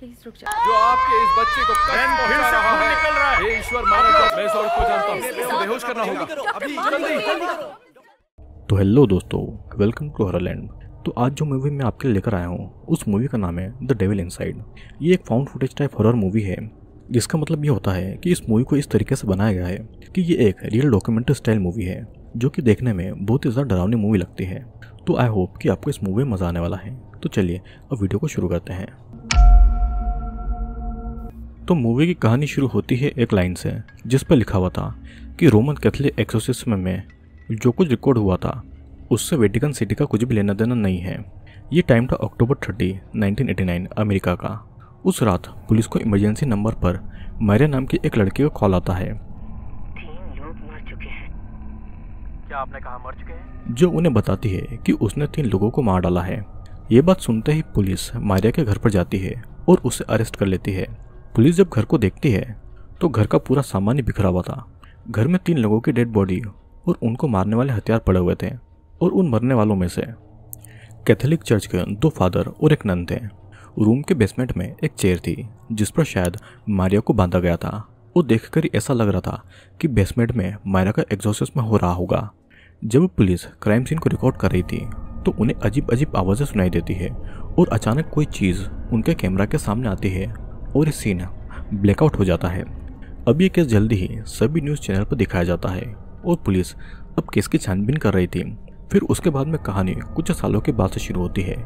please रुक जाओ जो आपके इस बच्चे को कष्ट पहुंचा रहा है निकल रहा है ईश्वर मानव तो मैं सौरभ को जानता हूं बेहोश करना होगा अभी जल्दी तो हेलो दोस्तों वेलकम टू हरलैंड तो आज जो मूवी मैं आपके लिए लेकर आया हूँ उस मूवी का नाम है द डेविल इनसाइड ये एक found footage type horror movie है जिसका मतलब ये होता है कि इस मूवी को इस तरीके से बनाया गया है कि ये एक रियल डॉक्यूमेंट्री स्टाइल मूवी है जो कि देखने में बहुत ही ज़्यादा डरावनी मूवी लगती है तो आई होप कि आपको इस मूवी में मज़ा आने वाला है तो चलिए अब वीडियो को शुरू करते हैं तो मूवी की कहानी शुरू होती है एक लाइन से जिस पर लिखा हुआ था कि रोमन कैथलिक एक्सोसिज्म में जो कुछ रिकॉर्ड हुआ था उससे वेटिकन सिटी का कुछ भी लेना देना नहीं है ये टाइम था अक्टूबर थर्टी नाइनटीन अमेरिका का उस रात पुलिस को इमरजेंसी नंबर पर मैरिया नाम की एक लड़की का कॉल आता है क्या आपने कहा मर चुके हैं जो उन्हें बताती है कि उसने तीन लोगों को मार डाला है ये बात सुनते ही पुलिस मारिया के घर पर जाती है और उसे अरेस्ट कर लेती है पुलिस जब घर को देखती है तो घर का पूरा सामान ही बिखरा हुआ था घर में तीन लोगों की डेड बॉडी और उनको मारने वाले हथियार पड़े हुए थे और उन मरने वालों में से कैथोलिक चर्च के दो फादर और एक नन थे रूम के बेसमेंट में एक चेयर थी जिस पर शायद मारिया को बांधा गया था वो देखकर ऐसा लग रहा था कि बेसमेंट में मायरा का में हो रहा होगा जब पुलिस क्राइम सीन को रिकॉर्ड कर रही थी तो उन्हें अजीब अजीब आवाज़ें सुनाई देती है और अचानक कोई चीज़ उनके कैमरा के सामने आती है और सीन ब्लैकआउट हो जाता है अब ये केस जल्दी ही सभी न्यूज़ चैनल पर दिखाया जाता है और पुलिस अब केस की छानबीन कर रही थी फिर उसके बाद में कहानी कुछ सालों के बाद से शुरू होती है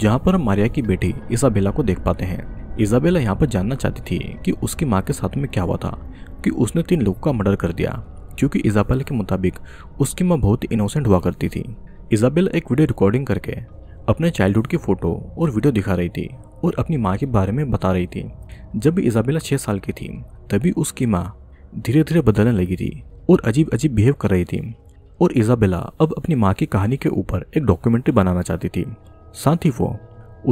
जहाँ पर मारिया की बेटी इसाबेला को देख पाते हैं इसाबेला यहाँ पर जानना चाहती थी कि उसकी माँ के साथ में क्या हुआ था कि उसने तीन लोगों का मर्डर कर दिया क्योंकि इजाबेला के मुताबिक उसकी माँ बहुत इनोसेंट हुआ करती थी इजाबेला एक वीडियो रिकॉर्डिंग करके अपने चाइल्डहुड की फ़ोटो और वीडियो दिखा रही थी और अपनी माँ के बारे में बता रही थी जब इजाबेला छः साल की थी तभी उसकी माँ धीरे धीरे बदलने लगी थी और अजीब अजीब बिहेव कर रही थी और इजाबेला अब अपनी माँ की कहानी के ऊपर एक डॉक्यूमेंट्री बनाना चाहती थी साथ ही वो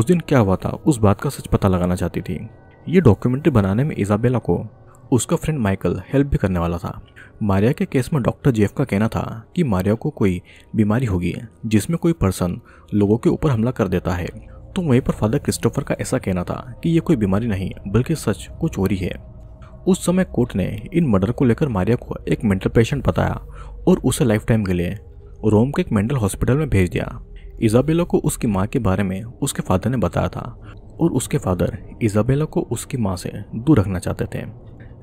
उस दिन क्या हुआ था उस बात का सच पता लगाना चाहती थी ये डॉक्यूमेंट्री बनाने में इजाबेला को उसका फ्रेंड माइकल हेल्प भी करने वाला था मारिया के केस में डॉक्टर जेफ का कहना था कि मारिया को कोई बीमारी होगी जिसमें कोई पर्सन लोगों के ऊपर हमला कर देता है तो वहीं पर फादर क्रिस्टोफर का ऐसा कहना था कि यह कोई बीमारी नहीं बल्कि सच को चोरी है उस समय कोर्ट ने इन मर्डर को लेकर मारिया को एक मेंटल पेशेंट बताया और उसे लाइफ टाइम के लिए रोम के एक मेंटल हॉस्पिटल में भेज दिया इजाबेला को उसकी माँ के बारे में उसके फादर ने बताया था और उसके फादर इजाबेला को उसकी माँ से दूर रखना चाहते थे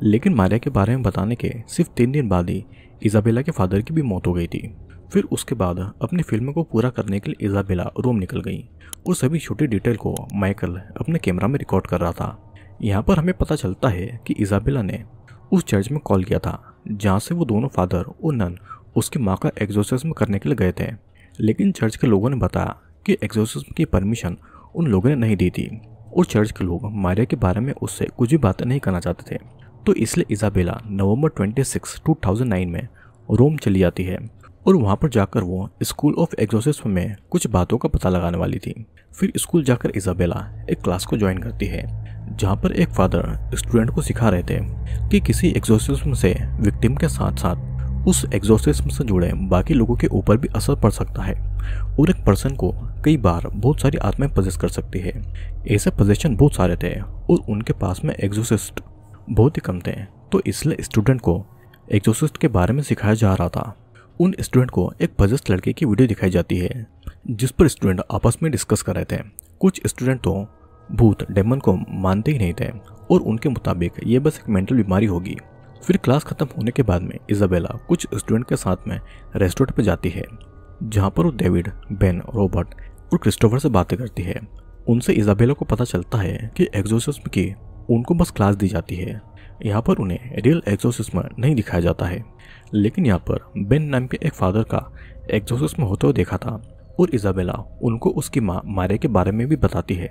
लेकिन मारिया के बारे में बताने के सिर्फ तीन दिन बाद ही इजाबेला के फादर की भी मौत हो गई थी फिर उसके बाद अपनी फिल्म को पूरा करने के लिए इजाबेला रोम निकल गई और सभी छोटी डिटेल को माइकल अपने कैमरा में रिकॉर्ड कर रहा था यहाँ पर हमें पता चलता है कि इजाबेला ने उस चर्च में कॉल किया था जहाँ से वो दोनों फादर और नन उसकी माँ का एग्जोसिज्म करने के लिए गए थे लेकिन चर्च के लोगों ने बताया कि एग्जोसिज्म की परमिशन उन लोगों ने नहीं दी थी और चर्च के लोग मारिया के बारे में उससे कुछ भी बातें नहीं करना चाहते थे तो इसलिए इजाबेला नवंबर 26, 2009 में रोम चली जाती है और वहाँ पर जाकर वो स्कूल ऑफ एग्जोसिज्म में कुछ बातों का पता लगाने वाली थी फिर स्कूल जाकर इजाबेला एक क्लास को ज्वाइन करती है जहाँ पर एक फादर स्टूडेंट को सिखा रहे थे कि किसी एग्जोसिज्म से विक्टिम के साथ साथ उस एग्जोसिज्म से जुड़े बाकी लोगों के ऊपर भी असर पड़ सकता है और एक पर्सन को कई बार बहुत सारी आत्माएं पजेस कर सकती है ऐसे पजेशन बहुत सारे थे और उनके पास में एग्जोसिस्ट बहुत ही कम थे तो इसलिए स्टूडेंट को एग्जोसिस्ट के बारे में सिखाया जा रहा था उन स्टूडेंट को एक पजस्ट लड़के की वीडियो दिखाई जाती है जिस पर स्टूडेंट आपस में डिस्कस कर रहे थे कुछ स्टूडेंट तो भूत डेमन को मानते ही नहीं थे और उनके मुताबिक ये बस एक मेंटल बीमारी होगी फिर क्लास खत्म होने के बाद में इजाबेला कुछ स्टूडेंट के साथ में रेस्टोरेंट पर जाती है जहाँ पर वो डेविड बेन रॉबर्ट और क्रिस्टोफर से बातें करती है उनसे इजाबेला को पता चलता है कि एग्जोसिस्म की उनको बस क्लास दी जाती है यहाँ पर उन्हें रियल एग्जोसिस्म नहीं दिखाया जाता है लेकिन यहाँ पर बेन नाम के एक फादर का एग्जोसिस में होते हुए देखा था और इजाबेला उनको उसकी माँ मारे के बारे में भी बताती है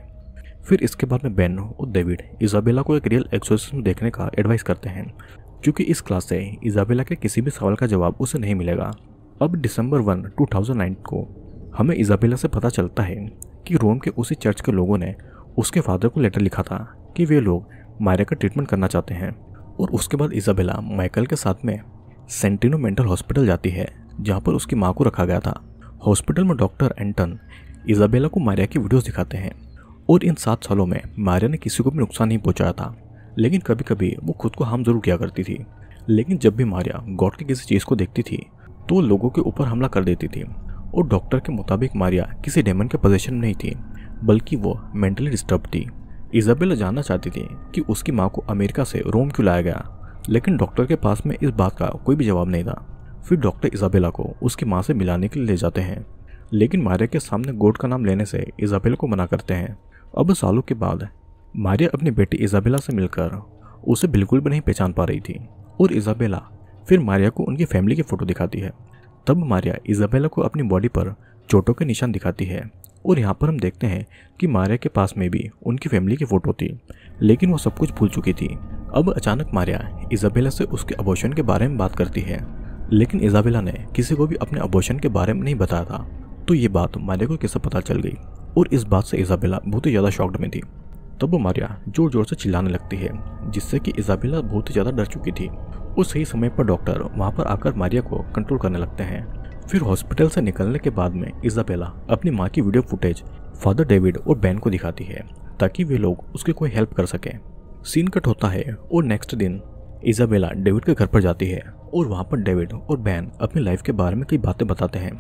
फिर इसके बाद में बेन और डेविड इजाबेला को एक रियल एग्जोसिज्म देखने का एडवाइस करते हैं क्योंकि इस क्लास से इजाबेला के किसी भी सवाल का जवाब उसे नहीं मिलेगा अब दिसंबर वन टू को हमें इजाबेला से पता चलता है कि रोम के उसी चर्च के लोगों ने उसके फादर को लेटर लिखा था कि वे लोग मायरे का ट्रीटमेंट करना चाहते हैं और उसके बाद इजाबेला माइकल के साथ में सेंटिनो मेंटल हॉस्पिटल जाती है जहाँ पर उसकी माँ को रखा गया था हॉस्पिटल में डॉक्टर एंटन इजाबेला को मारिया की वीडियोस दिखाते हैं और इन सात सालों में मारिया ने किसी को भी नुकसान नहीं पहुँचाया था लेकिन कभी कभी वो खुद को हार्म जरूर किया करती थी लेकिन जब भी मारिया गॉड की किसी चीज़ को देखती थी तो लोगों के ऊपर हमला कर देती थी और डॉक्टर के मुताबिक मारिया किसी डेमन के पोजेशन में नहीं थी बल्कि वो मेंटली डिस्टर्ब थी इजाबेला जानना चाहती थी कि उसकी माँ को अमेरिका से रोम क्यों लाया गया लेकिन डॉक्टर के पास में इस बात का कोई भी जवाब नहीं था फिर डॉक्टर इजाबेला को उसकी माँ से मिलाने के लिए ले जाते हैं लेकिन मारिया के सामने गोड का नाम लेने से इजाबेला को मना करते हैं अब सालों के बाद मारिया अपनी बेटी इजाबेला से मिलकर उसे बिल्कुल भी नहीं पहचान पा रही थी और इजाबेला फिर मारिया को उनकी फैमिली की फ़ोटो दिखाती है तब मारिया इजाबेला को अपनी बॉडी पर चोटों के निशान दिखाती है और यहाँ पर हम देखते हैं कि मारिया के पास में भी उनकी फैमिली की फ़ोटो थी लेकिन वो सब कुछ भूल चुकी थी अब अचानक मारिया इजाबेला से उसके अबोशन के बारे में बात करती है लेकिन इजाबेला ने किसी को भी अपने अबोशन के बारे में नहीं बताया था तो ये बात मारिया को कैसे पता चल गई और इस बात से इजाबेला बहुत ही ज़्यादा शॉक्ड में थी तब वो मारिया जोर जोर से चिल्लाने लगती है जिससे कि इजाबेला बहुत ही ज़्यादा डर चुकी थी उस सही समय पर डॉक्टर वहाँ पर आकर मारिया को कंट्रोल करने लगते हैं फिर हॉस्पिटल से निकलने के बाद में इजाबेला अपनी माँ की वीडियो फुटेज फादर डेविड और बैन को दिखाती है ताकि वे लोग उसकी कोई हेल्प कर सकें सीन कट होता है और नेक्स्ट दिन इजाबेला डेविड के घर पर जाती है और वहाँ पर डेविड और बैन अपनी लाइफ के बारे में कई बातें बताते हैं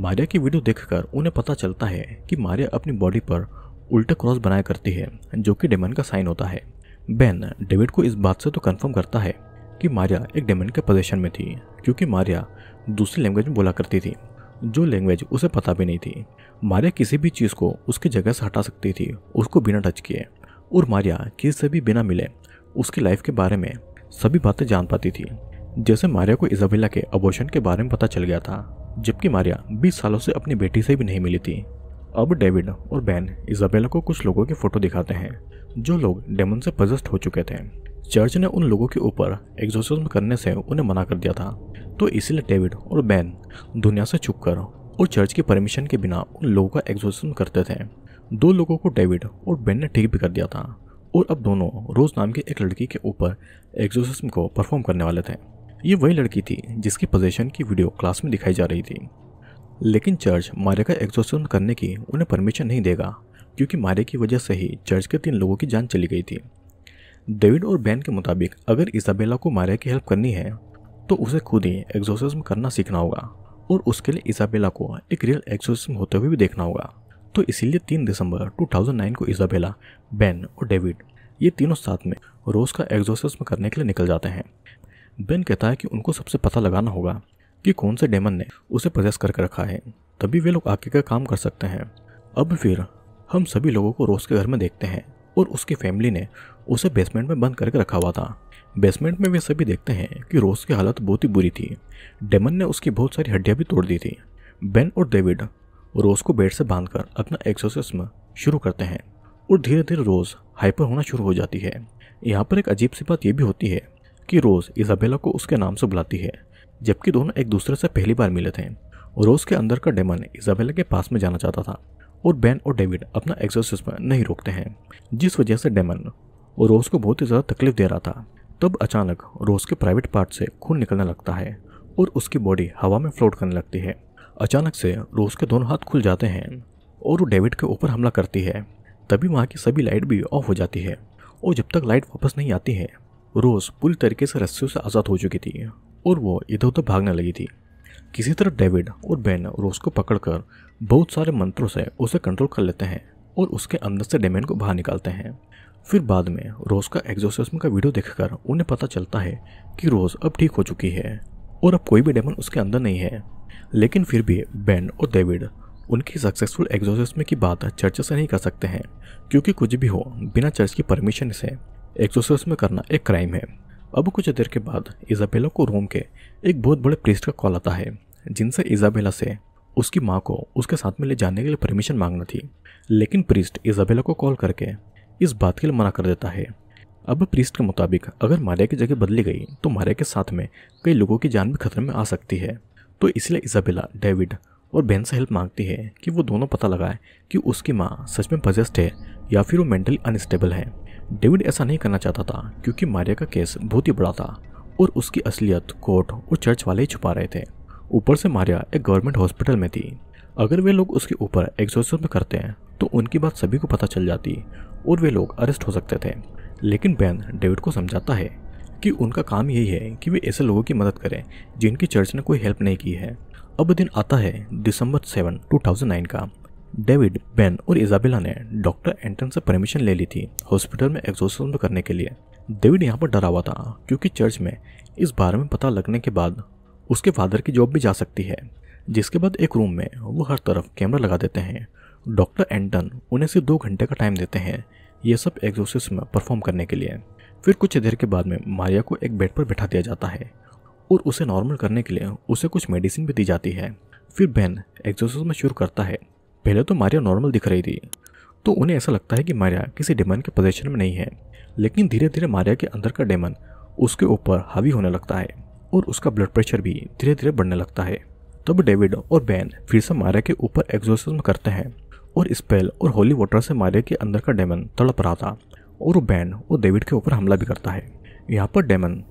मारिया की वीडियो देखकर उन्हें पता चलता है कि मारिया अपनी बॉडी पर उल्टा क्रॉस बनाया करती है जो कि डेमन का साइन होता है बैन डेविड को इस बात से तो कंफर्म करता है कि मारिया एक डेमन के पोजेशन में थी क्योंकि मारिया दूसरी लैंग्वेज में बोला करती थी जो लैंग्वेज उसे पता भी नहीं थी मारिया किसी भी चीज़ को उसकी जगह से हटा सकती थी उसको बिना टच किए और मारिया किसी से भी बिना मिले उसकी लाइफ के बारे में सभी बातें जान पाती थी जैसे मारिया को इजाबेला के अबोशन के बारे में पता चल गया था जबकि मारिया 20 सालों से अपनी बेटी से भी नहीं मिली थी अब डेविड और बैन इजाबेला को कुछ लोगों के फोटो दिखाते हैं जो लोग डेमन से पजस्ट हो चुके थे चर्च ने उन लोगों के ऊपर एग्जोसिज्म करने से उन्हें मना कर दिया था तो इसलिए डेविड और बैन दुनिया से छुप कर और चर्च की परमिशन के बिना उन लोगों का एग्जोसिज्म करते थे दो लोगों को डेविड और बैन ने ठीक भी कर दिया था और अब दोनों रोज नाम की एक लड़की के ऊपर एग्जोसिज्म को परफॉर्म करने वाले थे ये वही लड़की थी जिसकी पोजेशन की वीडियो क्लास में दिखाई जा रही थी लेकिन चर्च मारे का एग्जोसिज्म करने की उन्हें परमिशन नहीं देगा क्योंकि मारे की वजह से ही चर्च के तीन लोगों की जान चली गई थी डेविड और बैन के मुताबिक अगर इसाबेला को मारिया की हेल्प करनी है तो उसे खुद ही एक्सोसिज्म करना सीखना होगा और उसके लिए इसाबेला को एक रियल एक्सोसिज्म होते हुए भी देखना होगा तो इसीलिए तीन दिसंबर 2009 को इसाबेला बेन और डेविड ये तीनों साथ में रोज का एक्सोसिज्म करने के लिए निकल जाते हैं बेन कहता है कि उनको सबसे पता लगाना होगा कि कौन से डेमन ने उसे प्रदेश करके रखा है तभी वे लोग आगे का काम कर सकते हैं अब फिर हम सभी लोगों को रोज के घर में देखते हैं और उसकी फैमिली ने उसे बेसमेंट में बंद करके रखा हुआ था बेसमेंट में वे सभी देखते हैं कि रोज की हालत बहुत ही बुरी थी डेमन ने उसकी बहुत सारी हड्डियाँ भी तोड़ दी थी बेन और डेविड रोज को बेड से बांधकर अपना एक्सोसिस्म शुरू करते हैं और धीरे धीरे रोज हाइपर होना शुरू हो जाती है यहाँ पर एक अजीब सी बात यह भी होती है कि रोज इजाबेला को उसके नाम से बुलाती है जबकि दोनों एक दूसरे से पहली बार मिले थे रोज के अंदर का डेमन इजाबेला के पास में जाना चाहता था और बैन और डेविड अपना में नहीं रोकते हैं जिस वजह से डेमन और रोज को बहुत ही ज़्यादा तकलीफ दे रहा था तब अचानक रोज के प्राइवेट पार्ट से खून निकलने लगता है और उसकी बॉडी हवा में फ्लोट करने लगती है अचानक से रोज के दोनों हाथ खुल जाते हैं और वो डेविड के ऊपर हमला करती है तभी वहाँ की सभी लाइट भी ऑफ हो जाती है और जब तक लाइट वापस नहीं आती है रोज पूरी तरीके से रस्सियों से आज़ाद हो चुकी थी और वो इधर उधर भागने लगी थी किसी तरह डेविड और बेन रोज को पकड़कर बहुत सारे मंत्रों से उसे कंट्रोल कर लेते हैं और उसके अंदर से डेमेन को बाहर निकालते हैं फिर बाद में रोज का एग्जोसिज्म का वीडियो देखकर उन्हें पता चलता है कि रोज अब ठीक हो चुकी है और अब कोई भी डेमन उसके अंदर नहीं है लेकिन फिर भी बेन और डेविड उनकी सक्सेसफुल एग्जोसिज्म की बात चर्चा से नहीं कर सकते हैं क्योंकि कुछ भी हो बिना चर्च की परमिशन से एग्जोसिज्म करना एक क्राइम है अब कुछ देर के बाद इजाबेला को रोम के एक बहुत बड़े प्रिस्ट का कॉल आता है जिनसे इजाबेला से उसकी माँ को उसके साथ में ले जाने के लिए परमिशन मांगना थी लेकिन प्रिस्ट इजाबेला को कॉल करके इस बात के लिए मना कर देता है अब प्रिस्ट के मुताबिक अगर मारिया की जगह बदली गई तो मारिया के साथ में कई लोगों की जान भी खतरे में आ सकती है तो इसलिए इजाबेला डेविड और बहन से हेल्प मांगती है कि वो दोनों पता लगाए कि उसकी माँ सच में पजेस्ट है या फिर वो मेंटली अनस्टेबल है डेविड ऐसा नहीं करना चाहता था क्योंकि मारिया का केस बहुत ही बड़ा था और उसकी असलियत कोर्ट और चर्च वाले ही छुपा रहे थे ऊपर से मारिया एक गवर्नमेंट हॉस्पिटल में थी अगर वे लोग उसके ऊपर एग्जोसम करते हैं तो उनकी बात सभी को पता चल जाती और वे लोग अरेस्ट हो सकते थे लेकिन बैन डेविड को समझाता है कि उनका काम यही है कि वे ऐसे लोगों की मदद करें जिनकी चर्च ने कोई हेल्प नहीं की है अब दिन आता है दिसंबर सेवन टू का डेविड बेन और इजाबेला ने डॉक्टर एंटन से परमिशन ले ली थी हॉस्पिटल में एग्जोसम करने के लिए डेविड यहाँ पर डरा हुआ था क्योंकि चर्च में इस बारे में पता लगने के बाद उसके फादर की जॉब भी जा सकती है जिसके बाद एक रूम में वो हर तरफ कैमरा लगा देते हैं डॉक्टर एंटन उन्हें सिर्फ दो घंटे का टाइम देते हैं ये सब एग्जोसिस में परफॉर्म करने के लिए फिर कुछ देर के बाद में मारिया को एक बेड पर बैठा दिया जाता है और उसे नॉर्मल करने के लिए उसे कुछ मेडिसिन भी दी जाती है फिर बेन एग्जोसिस में शुरू करता है पहले तो मारिया नॉर्मल दिख रही थी तो उन्हें ऐसा लगता है कि मारिया किसी डेमन के पोजेशन में नहीं है लेकिन धीरे धीरे मारिया के अंदर का डेमन उसके ऊपर हावी होने लगता है और उसका ब्लड प्रेशर भी धीरे धीरे बढ़ने लगता है तब डेविड और बैन फिर से मारिया के ऊपर एग्जोसिज्म करते हैं और स्पेल और होली वाटर से मारिया के अंदर का डेमन तड़प रहा था और बैन और डेविड के ऊपर हमला भी करता है यहाँ पर डेमन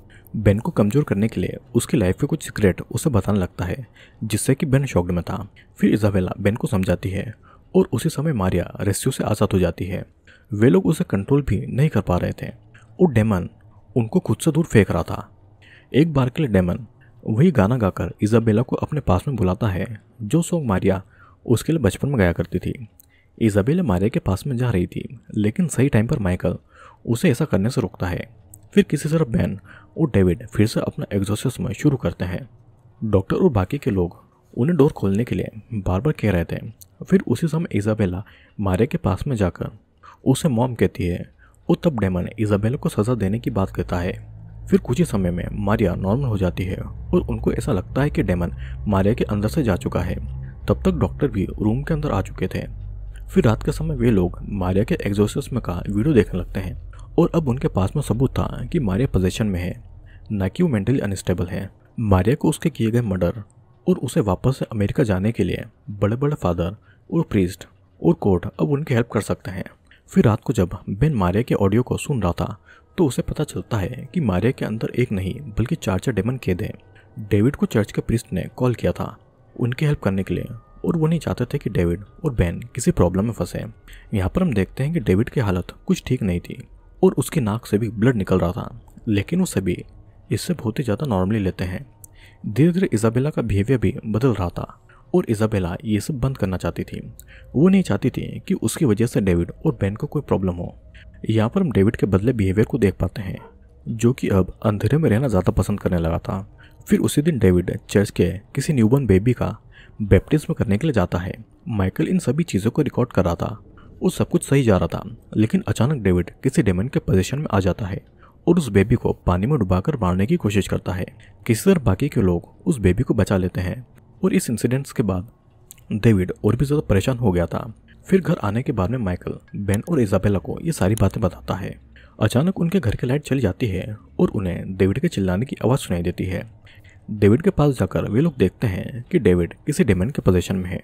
बेन को कमज़ोर करने के लिए उसकी लाइफ के कुछ सीक्रेट उसे बताने लगता है जिससे कि बेन शॉक्ड में था फिर इजाबेला बेन को समझाती है और उसी समय मारिया रेस्क्यू से आज़ाद हो जाती है वे लोग उसे कंट्रोल भी नहीं कर पा रहे थे और डेमन उनको खुद से दूर फेंक रहा था एक बार के लिए डेमन वही गाना गाकर इजाबेला को अपने पास में बुलाता है जो सोंग मारिया उसके लिए बचपन में गाया करती थी इजाबेला मारिया के पास में जा रही थी लेकिन सही टाइम पर माइकल उसे ऐसा करने से रोकता है फिर किसी तरह बैन और डेविड फिर से अपना एग्जॉसिज्म शुरू करते हैं डॉक्टर और बाकी के लोग उन्हें डोर खोलने के लिए बार बार कह रहे थे फिर उसी समय इजाबेला मारे के पास में जाकर उसे मॉम कहती है और तब डेमन इजाबेला को सज़ा देने की बात करता है फिर कुछ ही समय में मारिया नॉर्मल हो जाती है और उनको ऐसा लगता है कि डेमन मारिया के अंदर से जा चुका है तब तक डॉक्टर भी रूम के अंदर आ चुके थे फिर रात के समय वे लोग मारिया के एग्जोसिज्म का वीडियो देखने लगते हैं और अब उनके पास में सबूत था कि मारिया पोजेशन में है न कि वो मेंटली अनस्टेबल है मारिया को उसके किए गए मर्डर और उसे वापस से अमेरिका जाने के लिए बड़े बड़े फादर और प्रीस्ट और कोर्ट अब उनकी हेल्प कर सकते हैं फिर रात को जब बेन मारिया के ऑडियो को सुन रहा था तो उसे पता चलता है कि मारिया के अंदर एक नहीं बल्कि चार चार डेमन कैद हैं डेविड को चर्च के प्रिस्ट ने कॉल किया था उनकी हेल्प करने के लिए और वो नहीं चाहते थे कि डेविड और बैन किसी प्रॉब्लम में फंसे यहाँ पर हम देखते हैं कि डेविड की हालत कुछ ठीक नहीं थी और उसकी नाक से भी ब्लड निकल रहा था लेकिन वो सभी इससे बहुत ही ज़्यादा नॉर्मली लेते हैं धीरे धीरे इजाबेला का बिहेवियर भी बदल रहा था और इजाबेला ये सब बंद करना चाहती थी वो नहीं चाहती थी कि उसकी वजह से डेविड और बैन को कोई प्रॉब्लम हो यहाँ पर हम डेविड के बदले बिहेवियर को देख पाते हैं जो कि अब अंधेरे में रहना ज़्यादा पसंद करने लगा था फिर उसी दिन डेविड चर्च के किसी न्यूबॉर्न बेबी का बैप्टिज्म करने के लिए जाता है माइकल इन सभी चीज़ों को रिकॉर्ड कर रहा था वो सब कुछ सही जा रहा था लेकिन अचानक डेविड किसी डेमन के पोजिशन में आ जाता है और उस बेबी को पानी में डुबाकर मारने की कोशिश करता है किसी तरह बाकी के लोग उस बेबी को बचा लेते हैं और इस इंसिडेंट्स के बाद डेविड और भी ज़्यादा परेशान हो गया था फिर घर आने के बाद में माइकल बेन और इजाबेला को ये सारी बातें बताता है अचानक उनके घर की लाइट चली जाती है और उन्हें डेविड के चिल्लाने की आवाज़ सुनाई देती है डेविड के पास जाकर वे लोग देखते हैं कि डेविड किसी डेमन के पोजिशन में है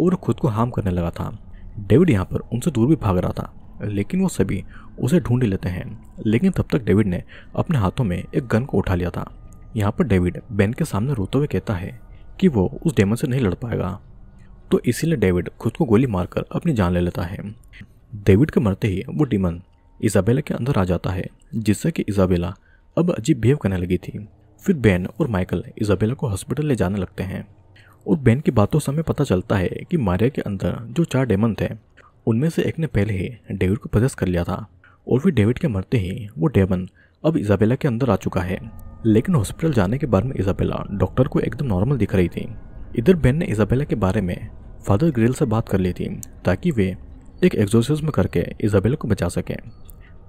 और खुद को हार्म करने लगा था डेविड यहाँ पर उनसे दूर भी भाग रहा था लेकिन वो सभी उसे ढूंढ लेते हैं लेकिन तब तक डेविड ने अपने हाथों में एक गन को उठा लिया था यहाँ पर डेविड बेन के सामने रोते हुए कहता है कि वो उस डेमन से नहीं लड़ पाएगा तो इसीलिए डेविड खुद को गोली मारकर अपनी जान ले लेता है डेविड के मरते ही वो डिमन इजाबेला के अंदर आ जाता है जिससे कि इजाबेला अब अजीब बिहेव करने लगी थी फिर बेन और माइकल इजाबेला को हॉस्पिटल ले जाने लगते हैं और बेन की बातों से हमें पता चलता है कि मारिया के अंदर जो चार डेमन थे उनमें से एक ने पहले ही डेविड को पजेस कर लिया था और फिर डेविड के मरते ही वो डेमन अब इजाबेला के अंदर आ चुका है लेकिन हॉस्पिटल जाने के बाद में इजाबेला डॉक्टर को एकदम नॉर्मल दिख रही थी इधर बेन ने इजाबेला के बारे में फादर ग्रिल से बात कर ली थी ताकि वे एक एग्जोसिज्म करके इजाबेला को बचा सकें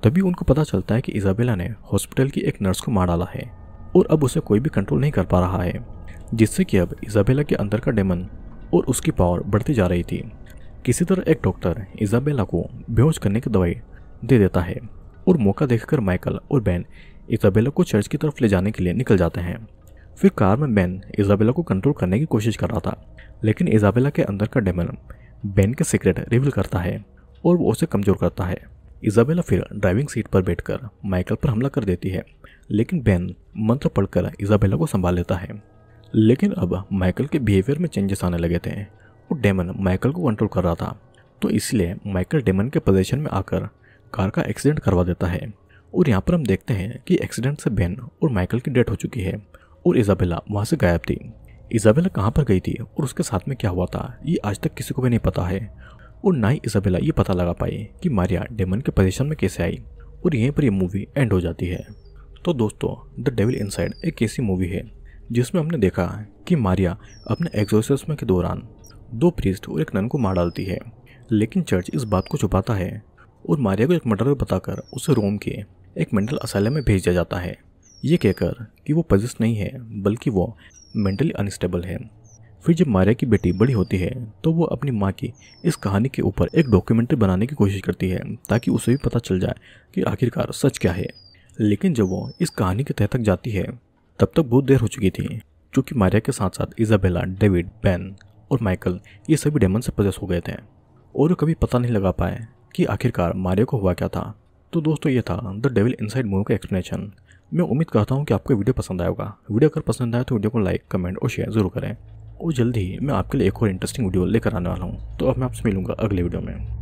तभी उनको पता चलता है कि इजाबेला ने हॉस्पिटल की एक नर्स को मार डाला है और अब उसे कोई भी कंट्रोल नहीं कर पा रहा है जिससे कि अब इजाबेला के अंदर का डेमन और उसकी पावर बढ़ती जा रही थी किसी तरह एक डॉक्टर इजाबेला को बेहोश करने की दवाई दे देता है और मौका देखकर माइकल और बैन इजाबेला को चर्च की तरफ ले जाने के लिए निकल जाते हैं फिर कार में बैन इजाबेला को कंट्रोल करने की कोशिश कर रहा था लेकिन इजाबेला के अंदर का डेमन बैन के सीक्रेट रिवील करता है और वो उसे कमज़ोर करता है इजाबेला फिर ड्राइविंग सीट पर बैठकर माइकल पर हमला कर देती है लेकिन बैन मंत्र पढ़कर इजाबेला को संभाल लेता है लेकिन अब माइकल के बिहेवियर में चेंजेस आने लगे थे और डेमन माइकल को कंट्रोल कर रहा था तो इसलिए माइकल डेमन के पोजीशन में आकर कार का एक्सीडेंट करवा देता है और यहाँ पर हम देखते हैं कि एक्सीडेंट से बेन और माइकल की डेथ हो चुकी है और इजाबेला वहाँ से गायब थी इजाबेला कहाँ पर गई थी और उसके साथ में क्या हुआ था ये आज तक किसी को भी नहीं पता है और ना ही इजाबेला ये पता लगा पाई कि मारिया डेमन के पोजिशन में कैसे आई और यहीं पर यह मूवी एंड हो जाती है तो दोस्तों द डेविल इनसाइड एक ऐसी मूवी है जिसमें हमने देखा कि मारिया अपने एग्जोस के दौरान दो प्रीस्ट और एक नन को मार डालती है लेकिन चर्च इस बात को छुपाता है और मारिया को एक मर्डर बताकर उसे रोम के एक मेंटल असाइलम में भेज दिया जाता है ये कहकर कि वो पजिस नहीं है बल्कि वो मेंटली अनस्टेबल है फिर जब मारिया की बेटी बड़ी होती है तो वो अपनी माँ की इस कहानी के ऊपर एक डॉक्यूमेंट्री बनाने की कोशिश करती है ताकि उसे भी पता चल जाए कि आखिरकार सच क्या है लेकिन जब वो इस कहानी के तह तक जाती है तब तक बहुत देर हो चुकी थी क्योंकि मारिया के साथ साथ इजाबेला डेविड बैन और माइकल ये सभी डेमन से पजस हो गए थे और कभी पता नहीं लगा पाए कि आखिरकार मारिया को हुआ क्या था तो दोस्तों ये था द डेविल इनसाइड मूव का एक्सप्लेनेशन मैं उम्मीद करता हूँ कि आपको वीडियो पसंद आएगा वीडियो अगर पसंद आए तो वीडियो को लाइक कमेंट और शेयर जरूर करें और जल्द ही मैं आपके लिए एक और इंटरेस्टिंग वीडियो लेकर आने वाला हूँ तो अब मैं आपसे मिलूंगा अगले वीडियो में